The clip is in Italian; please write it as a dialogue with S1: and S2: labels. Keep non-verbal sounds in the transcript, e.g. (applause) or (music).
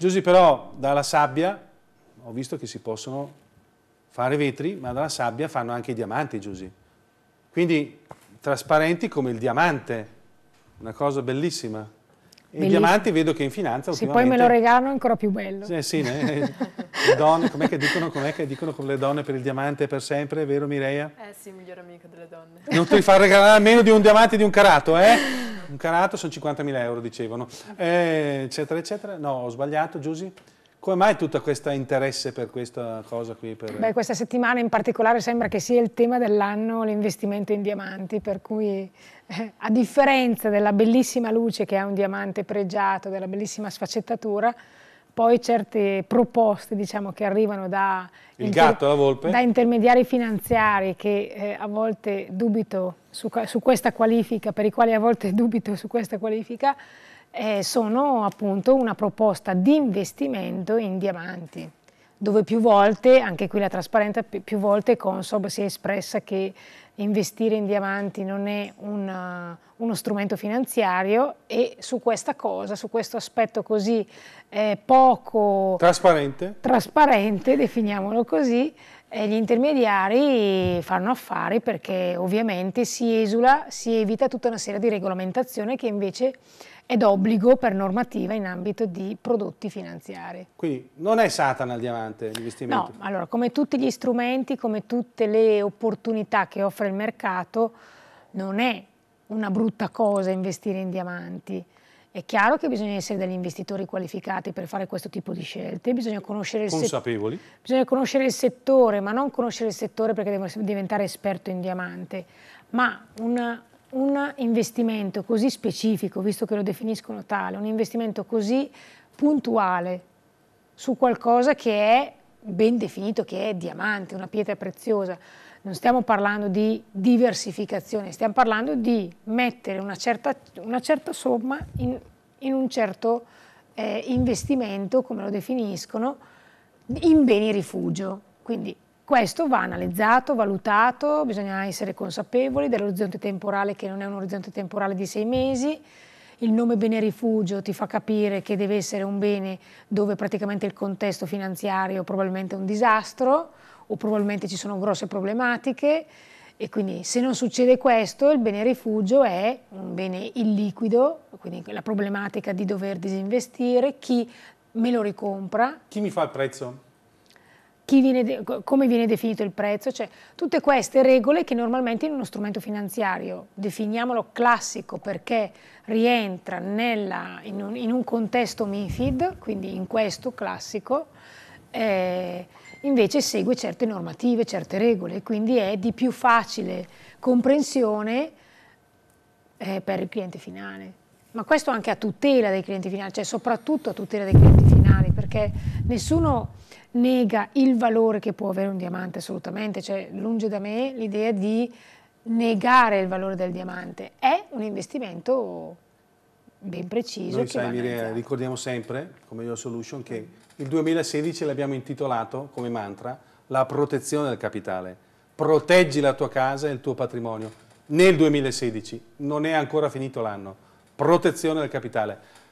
S1: Giussi però dalla sabbia, ho visto che si possono fare vetri, ma dalla sabbia fanno anche i diamanti, Giussi. Quindi trasparenti come il diamante, una cosa bellissima. I diamanti vedo che in finanza Sì, poi me lo
S2: regalano ancora più bello. Eh sì, eh,
S1: le donne, com'è che, dicono, com'è che dicono con le donne per il diamante per sempre, vero Mireia? Eh sì, miglior
S2: amico delle donne. Non ti far
S1: regalare meno di un diamante di un carato, eh? Un carato sono 50.000 euro, dicevano. Eh, eccetera, eccetera. No, ho sbagliato, Giusy? Come mai tutto questo interesse per questa cosa qui? Per... Beh,
S2: questa settimana in particolare sembra che sia il tema dell'anno l'investimento in diamanti, per cui eh, a differenza della bellissima luce che ha un diamante pregiato, della bellissima sfaccettatura, poi certe proposte diciamo, che arrivano da, inter da, intermediari finanziari che eh, a volte dubito su, su, questa qualifica, per i quali a volte (laughs) dubito su questa qualifica, eh, sono appunto una proposta di investimento in diamanti dove più volte, anche qui la trasparenza, più volte Consob si è espressa che investire in diamanti non è una, uh, uno strumento finanziario e su questa cosa, su questo aspetto così eh, poco
S1: trasparente.
S2: trasparente, definiamolo così, eh, gli intermediari fanno affari perché ovviamente si esula, si evita tutta una serie di regolamentazioni che invece ed obbligo per normativa in ambito di prodotti finanziari.
S1: Quindi non è Satana il diamante l'investimento? No,
S2: allora come tutti gli strumenti, come tutte le opportunità che offre il mercato, non è una brutta cosa investire in diamanti. È chiaro che bisogna essere degli investitori qualificati per fare questo tipo di scelte, bisogna conoscere, Consapevoli. Il, set- bisogna conoscere il settore, ma non conoscere il settore perché devo diventare esperto in diamante, ma una, un investimento così specifico, visto che lo definiscono tale, un investimento così puntuale su qualcosa che è ben definito, che è diamante, una pietra preziosa, non stiamo parlando di diversificazione, stiamo parlando di mettere una certa, una certa somma in, in, un certo eh, investimento, come lo definiscono, in beni rifugio. Quindi questo va analizzato, valutato, bisogna essere consapevoli dell'orizzonte temporale che non è un orizzonte temporale di sei mesi. Il nome bene rifugio ti fa capire che deve essere un bene dove praticamente il contesto finanziario probabilmente è un disastro o probabilmente ci sono grosse problematiche e quindi se non succede questo il bene rifugio è un bene illiquido, quindi la problematica di dover disinvestire, chi me lo ricompra.
S1: Chi mi fa il prezzo?
S2: viene come viene definito il prezzo, cioè tutte queste regole che normalmente in uno strumento finanziario, definiamolo classico perché rientra nella, in, un, in, un, contesto MIFID, quindi in questo classico, eh, invece segue certe normative, certe regole, quindi è di più facile comprensione eh, per il cliente finale. Ma questo anche a tutela dei clienti finali, cioè soprattutto a tutela dei clienti finali, perché nessuno nega il valore che può avere un diamante, assolutamente, cioè lunge da me l'idea di negare il valore del diamante, è un investimento ben preciso. Noi sai, Mirea,
S1: ricordiamo sempre, come Your Solution, che il 2016 l'abbiamo intitolato come mantra la protezione del capitale. Proteggi la tua casa e il tuo patrimonio. Nel 2016, non è ancora finito l'anno protezione del capitale.